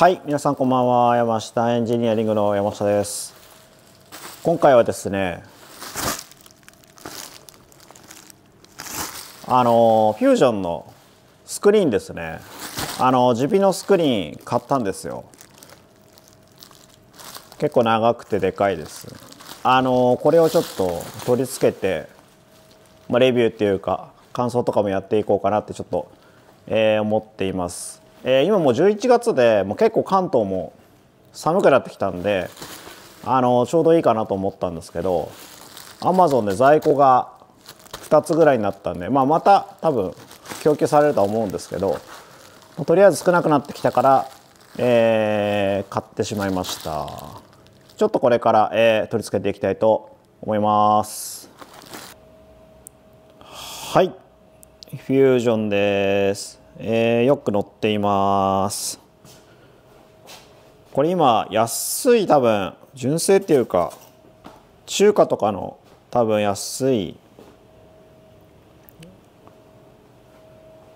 はい皆さんこんばんは山下エンジニアリングの山下です今回はですねあのフュージョンのスクリーンですねあのジビのスクリーン買ったんですよ結構長くてでかいですあのこれをちょっと取り付けて、まあ、レビューっていうか感想とかもやっていこうかなってちょっと、えー、思っていますえー、今もう11月でもう結構関東も寒くなってきたんであのちょうどいいかなと思ったんですけどアマゾンで在庫が2つぐらいになったんで、まあ、また多分供給されるとは思うんですけどとりあえず少なくなってきたから、えー、買ってしまいましたちょっとこれから、えー、取り付けていきたいと思いますはいフュージョンですえー、よく乗っていますこれ今安い多分純正っていうか中華とかの多分安い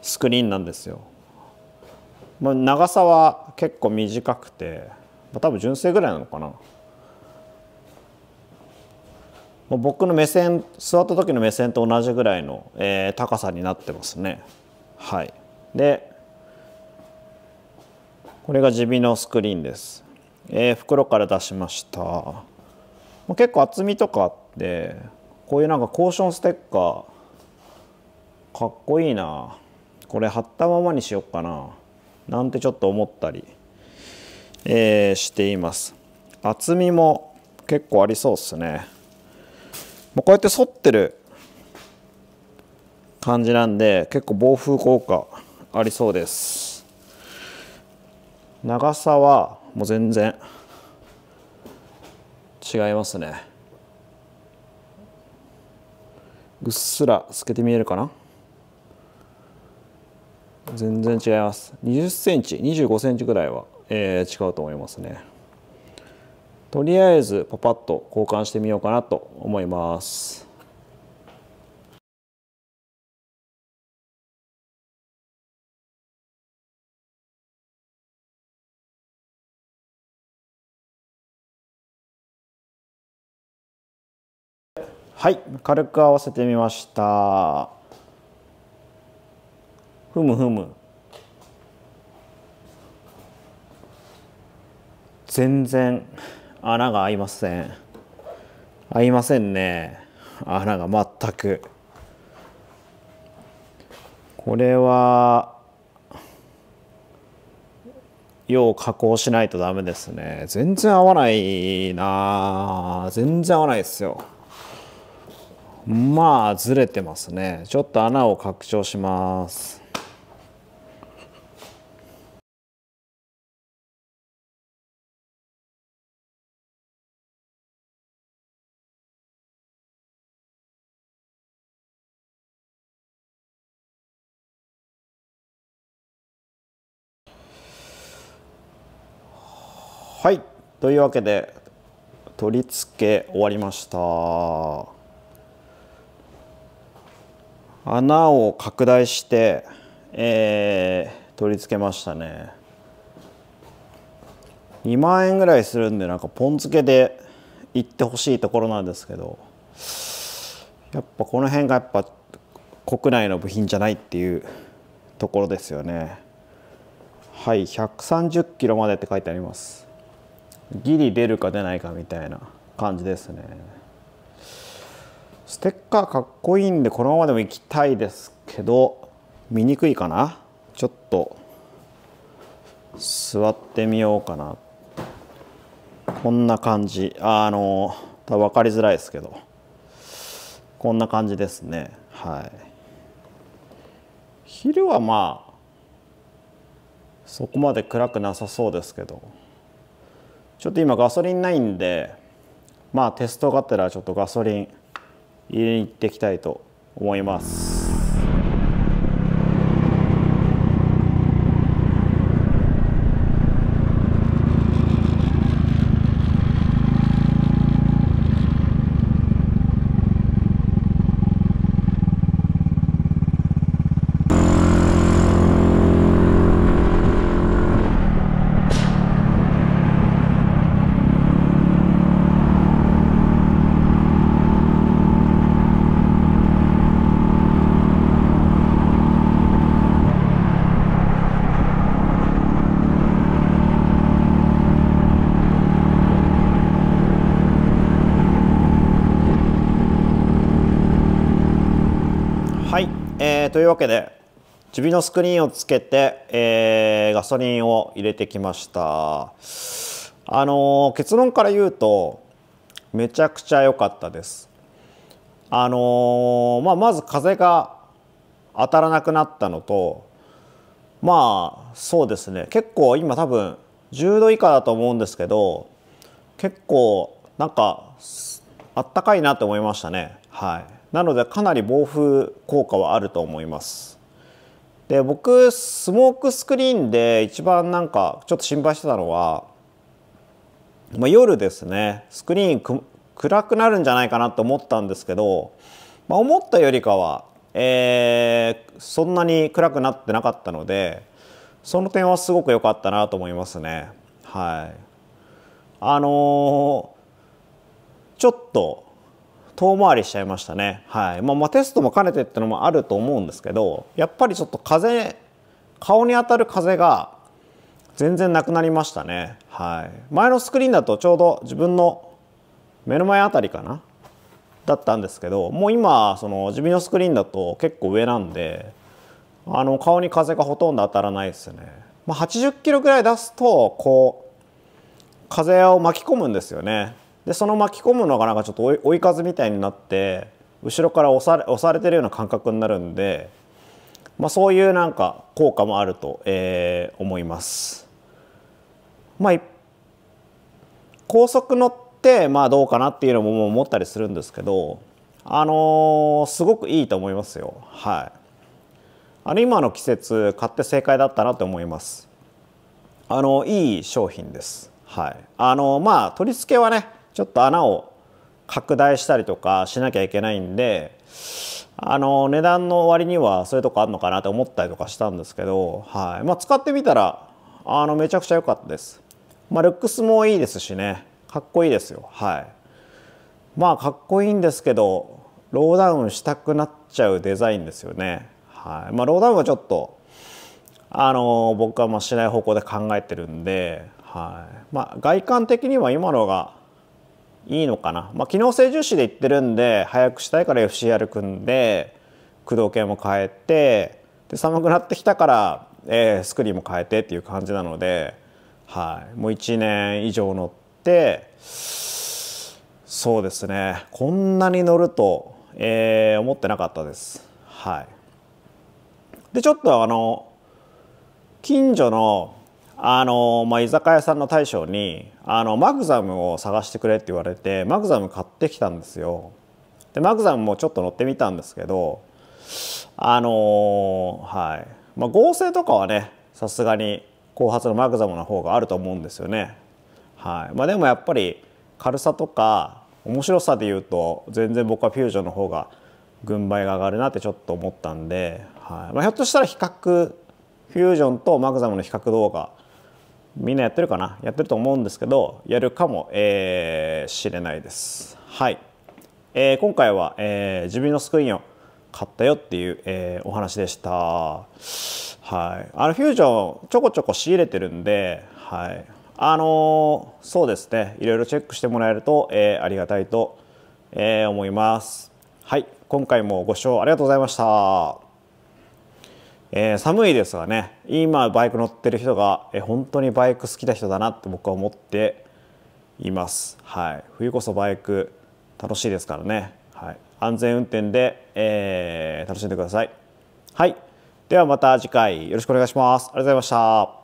スクリーンなんですよ、まあ、長さは結構短くて、まあ、多分純正ぐらいなのかな僕の目線座った時の目線と同じぐらいの、えー、高さになってますねはいでこれが地味のスクリーンです、えー、袋から出しました結構厚みとかあってこういうなんかコーションステッカーかっこいいなこれ貼ったままにしよっかななんてちょっと思ったり、えー、しています厚みも結構ありそうっすねこうやって反ってる感じなんで結構暴風効果ありそうです長さはもう全然違いますねうっすら透けて見えるかな全然違います20センチ25センチぐらいは、えー、違うと思いますねとりあえずパパッと交換してみようかなと思いますはい軽く合わせてみましたふむふむ全然穴が合いません合いませんね穴が全くこれはよう加工しないとダメですね全然合わないな全然合わないですよまあずれてますねちょっと穴を拡張しますはいというわけで取り付け終わりました。穴を拡大して、えー、取り付けましたね2万円ぐらいするんでなんかポン付けで行ってほしいところなんですけどやっぱこの辺がやっぱ国内の部品じゃないっていうところですよねはい130キロまでって書いてありますギリ出るか出ないかみたいな感じですねステッカーかっこいいんでこのままでもいきたいですけど見にくいかなちょっと座ってみようかなこんな感じあの多分分かりづらいですけどこんな感じですねはい昼はまあそこまで暗くなさそうですけどちょっと今ガソリンないんでまあテストがあったらちょっとガソリン入れに行っていきたいと思います。というわけでチビのスクリーンをつけて、えー、ガソリンを入れてきましたあのー、結論から言うとめちゃくちゃ良かったですあのー、まあ、まず風が当たらなくなったのとまあそうですね結構今多分10度以下だと思うんですけど結構なんかあったかいなって思いましたねはいなのでかなり防風効果はあると思いますで僕スモークスクリーンで一番なんかちょっと心配してたのは、まあ、夜ですねスクリーン暗くなるんじゃないかなと思ったんですけど、まあ、思ったよりかは、えー、そんなに暗くなってなかったのでその点はすごく良かったなと思いますねはいあのー、ちょっと遠回りしちゃいましたね。はい。まあ、まあ、テストも兼ねてってのもあると思うんですけど、やっぱりちょっと風、顔に当たる風が全然なくなりましたね。はい。前のスクリーンだとちょうど自分の目の前あたりかなだったんですけど、もう今、その自分のスクリーンだと結構上なんで、あの、顔に風がほとんど当たらないですね。まあ、80キロぐらい出すと、こう、風を巻き込むんですよね。でその巻き込むのがなんかちょっと追い風みたいになって後ろから押され押されてるような感覚になるんで、まあ、そういうなんか効果もあると、えー、思います。まあ、高速乗ってまあどうかなっていうのも思ったりするんですけど、あのー、すごくいいと思いますよ。はい、あの今の季節買って正解だったなと思います。あのいい商品です。はい、あのまあ取り付けはねちょっと穴を拡大したりとかしなきゃいけないんであの値段の割にはそういうとこあるのかなって思ったりとかしたんですけど、はいまあ、使ってみたらあのめちゃくちゃ良かったです、まあ、ルックスもいいですしねかっこいいですよはいまあかっこいいんですけどローダウンしたくなっちゃうデザインですよねはいまあローダウンはちょっとあの僕はまあしない方向で考えてるんで、はいまあ、外観的には今のがいいのかな、まあ、機能性重視で言ってるんで早くしたいから FCR 組んで駆動系も変えてで寒くなってきたから、えー、スクリーンも変えてっていう感じなので、はい、もう1年以上乗ってそうですねこんなに乗ると、えー、思ってなかったです。はい、でちょっとあの近所のあのまあ、居酒屋さんの大将にあのマグザムを探してくれって言われてマグザム買ってきたんですよでマグザムもちょっと乗ってみたんですけどあのはいまあ、合成とかはねさすがに後発のマグザムの方があると思うんですよねはいまあ、でもやっぱり軽さとか面白さで言うと全然僕はフュージョンの方が軍配が上がるなってちょっと思ったんで、はいまあ、ひょっとしたら比較フュージョンとマグザムの比較動画みんなやってるかなやってると思うんですけどやるかもし、えー、れないです。はい、えー、今回は、えー、自分のスクリーンを買ったよっていう、えー、お話でした。はい、あのフュージョンちょこちょこ仕入れてるんで、はい、あのー、そうですねいろいろチェックしてもらえると、えありがたいと、え思います。はい、今回もご視聴ありがとうございました。えー、寒いですがね今バイク乗ってる人が、えー、本当にバイク好きな人だなって僕は思っています、はい、冬こそバイク楽しいですからね、はい、安全運転で、えー、楽しんでくださいはいではまた次回よろしくお願いしますありがとうございました